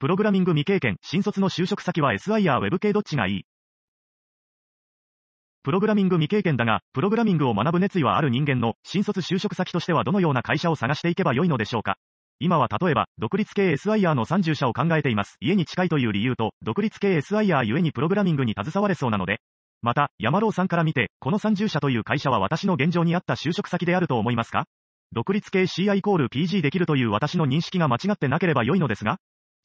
プログラミング未経験、新卒の就職先は SIR Web 系どっちがいいプログラミング未経験だが、プログラミングを学ぶ熱意はある人間の、新卒就職先としてはどのような会社を探していけばよいのでしょうか。今は例えば、独立系 SIR の30社を考えています。家に近いという理由と、独立系 SIR ゆえにプログラミングに携われそうなので。また、山郎さんから見て、この30社という会社は私の現状に合った就職先であると思いますか独立系 CI コール PG できるという私の認識が間違ってなければ良いのですが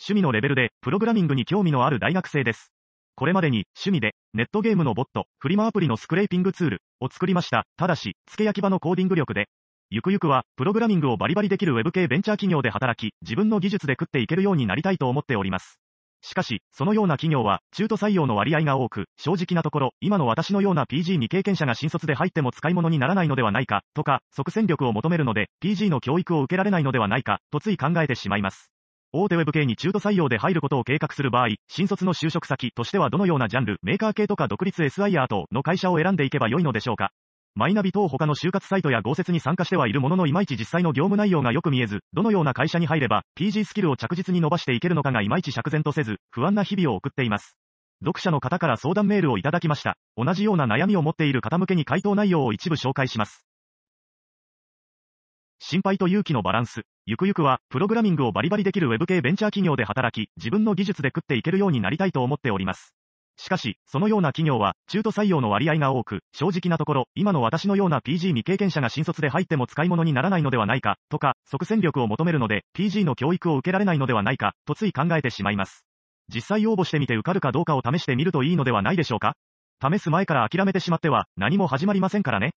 趣味のレベルでプログラミングに興味のある大学生です。これまでに趣味でネットゲームのボット、フリマアプリのスクレーピングツールを作りました。ただし、付け焼き場のコーディング力で、ゆくゆくはプログラミングをバリバリできるウェブ系ベンチャー企業で働き、自分の技術で食っていけるようになりたいと思っております。しかし、そのような企業は中途採用の割合が多く、正直なところ、今の私のような PG 未経験者が新卒で入っても使い物にならないのではないか、とか、即戦力を求めるので、PG の教育を受けられないのではないか、とつい考えてしまいます。大手ウェブ系に中途採用で入ることを計画する場合、新卒の就職先としてはどのようなジャンル、メーカー系とか独立 SIR 等の会社を選んでいけば良いのでしょうか。マイナビ等他の就活サイトや合説に参加してはいるもののいまいち実際の業務内容がよく見えず、どのような会社に入れば、PG スキルを着実に伸ばしていけるのかがいまいち釈然とせず、不安な日々を送っています。読者の方から相談メールをいただきました。同じような悩みを持っている方向けに回答内容を一部紹介します。心配と勇気のバランス。ゆくゆくは、プログラミングをバリバリできるウェブ系ベンチャー企業で働き、自分の技術で食っていけるようになりたいと思っております。しかし、そのような企業は、中途採用の割合が多く、正直なところ、今の私のような PG 未経験者が新卒で入っても使い物にならないのではないか、とか、即戦力を求めるので、PG の教育を受けられないのではないか、とつい考えてしまいます。実際応募してみて受かるかどうかを試してみるといいのではないでしょうか試す前から諦めてしまっては、何も始まりませんからね。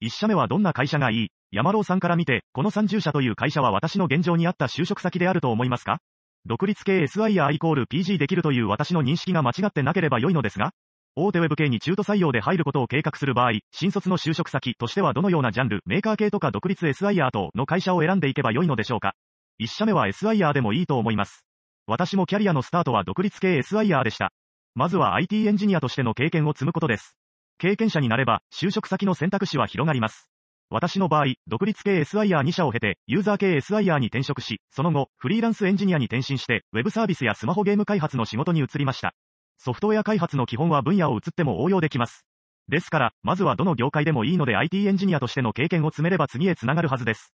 一社目はどんな会社がいい山郎さんから見て、この三重社という会社は私の現状に合った就職先であると思いますか独立系 SIR イコール PG できるという私の認識が間違ってなければ良いのですが大手ウェブ系に中途採用で入ることを計画する場合、新卒の就職先としてはどのようなジャンル、メーカー系とか独立 SIR 等の会社を選んでいけば良いのでしょうか一社目は SIR でもいいと思います。私もキャリアのスタートは独立系 SIR でした。まずは IT エンジニアとしての経験を積むことです。経験者になれば、就職先の選択肢は広がります。私の場合、独立系 SIR2 社を経て、ユーザー系 SIR に転職し、その後、フリーランスエンジニアに転身して、ウェブサービスやスマホゲーム開発の仕事に移りました。ソフトウェア開発の基本は分野を移っても応用できます。ですから、まずはどの業界でもいいので IT エンジニアとしての経験を積めれば次へ繋がるはずです。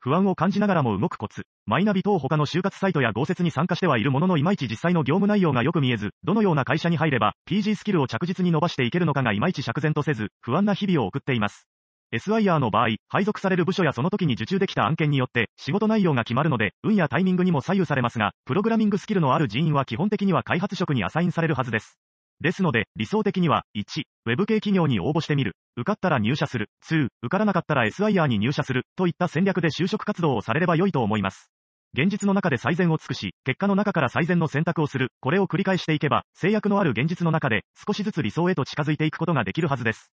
不安を感じながらも動くコツ。マイナビ等他の就活サイトや合説に参加してはいるもののいまいち実際の業務内容がよく見えず、どのような会社に入れば、PG スキルを着実に伸ばしていけるのかがいまいち釈然とせず、不安な日々を送っています。SIR の場合、配属される部署やその時に受注できた案件によって、仕事内容が決まるので、運やタイミングにも左右されますが、プログラミングスキルのある人員は基本的には開発職にアサインされるはずです。ですので、理想的には、1、ウェブ系企業に応募してみる。受かったら入社する。2、受からなかったら SIR に入社する。といった戦略で就職活動をされれば良いと思います。現実の中で最善を尽くし、結果の中から最善の選択をする。これを繰り返していけば、制約のある現実の中で、少しずつ理想へと近づいていくことができるはずです。